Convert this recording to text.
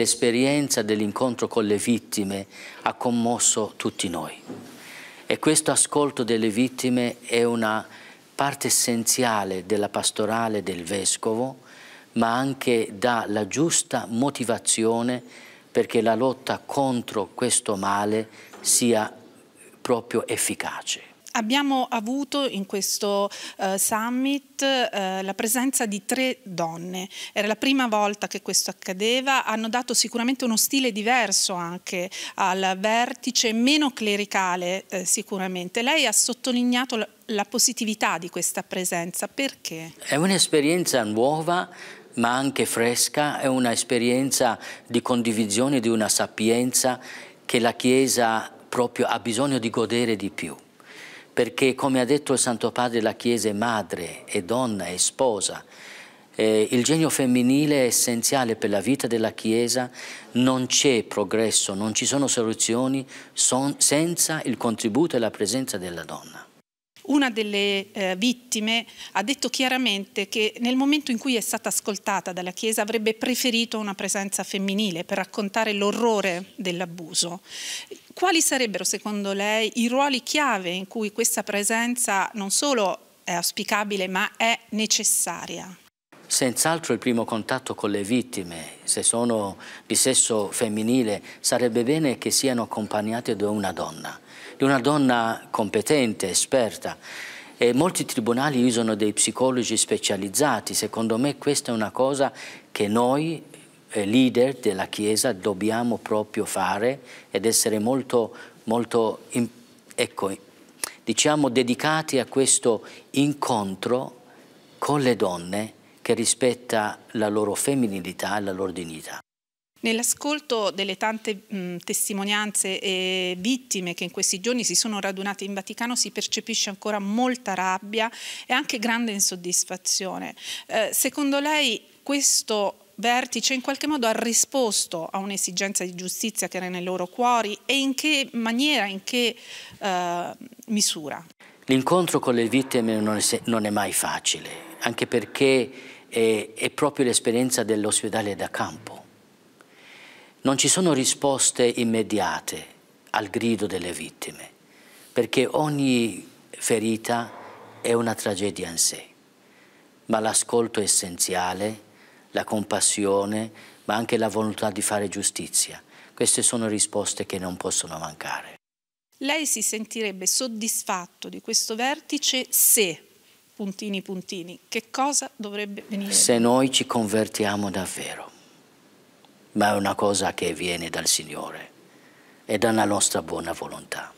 l'esperienza dell'incontro con le vittime ha commosso tutti noi. E questo ascolto delle vittime è una parte essenziale della pastorale del Vescovo, ma anche dà la giusta motivazione perché la lotta contro questo male sia proprio efficace. Abbiamo avuto in questo uh, summit uh, la presenza di tre donne, era la prima volta che questo accadeva, hanno dato sicuramente uno stile diverso anche al vertice, meno clericale eh, sicuramente. Lei ha sottolineato la, la positività di questa presenza, perché? È un'esperienza nuova ma anche fresca, è un'esperienza di condivisione di una sapienza che la Chiesa proprio ha bisogno di godere di più perché come ha detto il Santo Padre la Chiesa è madre, è donna, è sposa. Eh, il genio femminile è essenziale per la vita della Chiesa, non c'è progresso, non ci sono soluzioni son senza il contributo e la presenza della donna. Una delle eh, vittime ha detto chiaramente che nel momento in cui è stata ascoltata dalla Chiesa avrebbe preferito una presenza femminile per raccontare l'orrore dell'abuso quali sarebbero secondo lei i ruoli chiave in cui questa presenza non solo è auspicabile ma è necessaria? Senz'altro il primo contatto con le vittime, se sono di sesso femminile, sarebbe bene che siano accompagnate da una donna, di una donna competente, esperta. E molti tribunali usano dei psicologi specializzati, secondo me questa è una cosa che noi eh, leader della Chiesa dobbiamo proprio fare ed essere molto, molto ecco, diciamo, dedicati a questo incontro con le donne che rispetta la loro femminilità e la loro dignità. Nell'ascolto delle tante mh, testimonianze e vittime che in questi giorni si sono radunate in Vaticano si percepisce ancora molta rabbia e anche grande insoddisfazione. Eh, secondo lei questo vertice in qualche modo ha risposto a un'esigenza di giustizia che era nei loro cuori e in che maniera, in che eh, misura? L'incontro con le vittime non è, mai facile, anche perché è, è proprio l'esperienza dell'ospedale da campo. Non ci sono risposte immediate al grido delle vittime, perché ogni ferita è una tragedia in sé, ma l'ascolto è essenziale la compassione, ma anche la volontà di fare giustizia. Queste sono risposte che non possono mancare. Lei si sentirebbe soddisfatto di questo vertice se, puntini puntini, che cosa dovrebbe venire? Se noi ci convertiamo davvero, ma è una cosa che viene dal Signore e dalla nostra buona volontà.